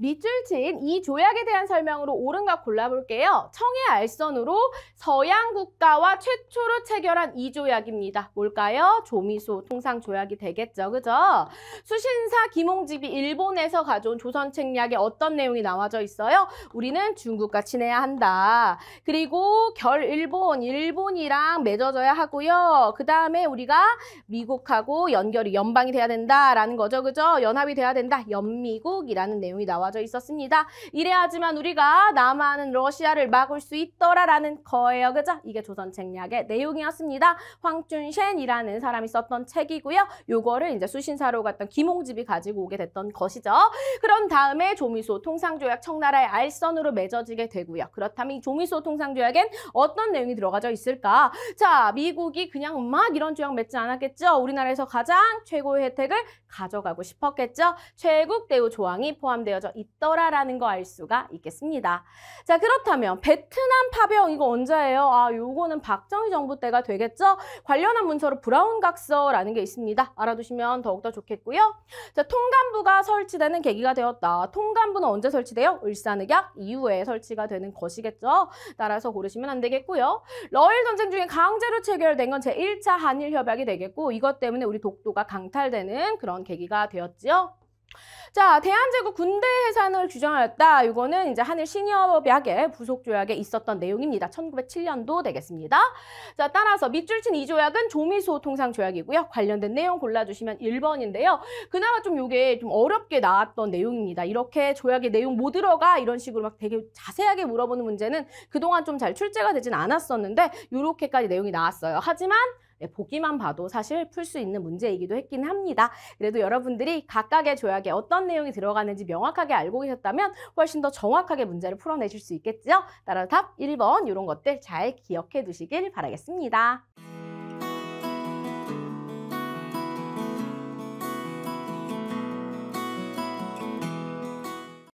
밑줄친 이 조약에 대한 설명으로 옳은가 골라볼게요. 청해 알선으로 서양 국가와 최초로 체결한 이 조약입니다. 뭘까요? 조미소 통상 조약이 되겠죠. 그죠? 수신사 김홍집이 일본에서 가져온 조선 책략에 어떤 내용이 나와져 있어요? 우리는 중국과 친해야 한다. 그리고 결일본, 일본이랑 맺어져야 하고요. 그 다음에 우리가 미국하고 연결이 연방이 돼야 된다라는 거죠. 그죠? 연합이 돼야 된다. 연미국이라는 내용이 나와 나와져 있었습니다. 이래야지만 우리가 남한은 러시아를 막을 수 있더라라는 거예요. 그죠? 이게 조선 책략의 내용이었습니다. 황준셴이라는 사람이 썼던 책이고요. 요거를 이제 수신사로 갔던 김홍집이 가지고 오게 됐던 것이죠. 그런 다음에 조미소 통상조약 청나라의 알선으로 맺어지게 되고요. 그렇다면 이 조미소 통상조약엔 어떤 내용이 들어가져 있을까? 자, 미국이 그냥 막 이런 조약 맺지 않았겠죠. 우리나라에서 가장 최고의 혜택을 가져가고 싶었겠죠. 최국 대우 조항이 포함되어져 있더라라는 거 알 수가 있겠습니다. 자 그렇다면 베트남 파병 이거 언제예요? 아 요거는 박정희 정부 때가 되겠죠? 관련한 문서로 브라운 각서라는 게 있습니다. 알아두시면 더욱더 좋겠고요. 자 통감부가 설치되는 계기가 되었다. 통감부는 언제 설치돼요? 을사늑약 이후에 설치가 되는 것이겠죠. 따라서 고르시면 안 되겠고요. 러일 전쟁 중에 강제로 체결된 건 제1차 한일 협약이 되겠고 이것 때문에 우리 독도가 강탈되는 그런 계기가 되었지요. 자, 대한제국 군대 해산을 규정하였다. 이거는 이제 한일 신협약의 부속 조약에 있었던 내용입니다. 1907년도 되겠습니다. 자, 따라서 밑줄 친 이 조약은 조미소 통상 조약이고요. 관련된 내용 골라주시면 1번인데요. 그나마 좀 요게 좀 어렵게 나왔던 내용입니다. 이렇게 조약의 내용 못 들어가 이런 식으로 막 되게 자세하게 물어보는 문제는 그동안 좀 잘 출제가 되진 않았었는데 요렇게까지 내용이 나왔어요. 하지만 네, 보기만 봐도 사실 풀 수 있는 문제이기도 했긴 합니다. 그래도 여러분들이 각각의 조약에 어떤 내용이 들어가는지 명확하게 알고 계셨다면 훨씬 더 정확하게 문제를 풀어내실 수 있겠죠? 따라서 답 1번 이런 것들 잘 기억해 두시길 바라겠습니다.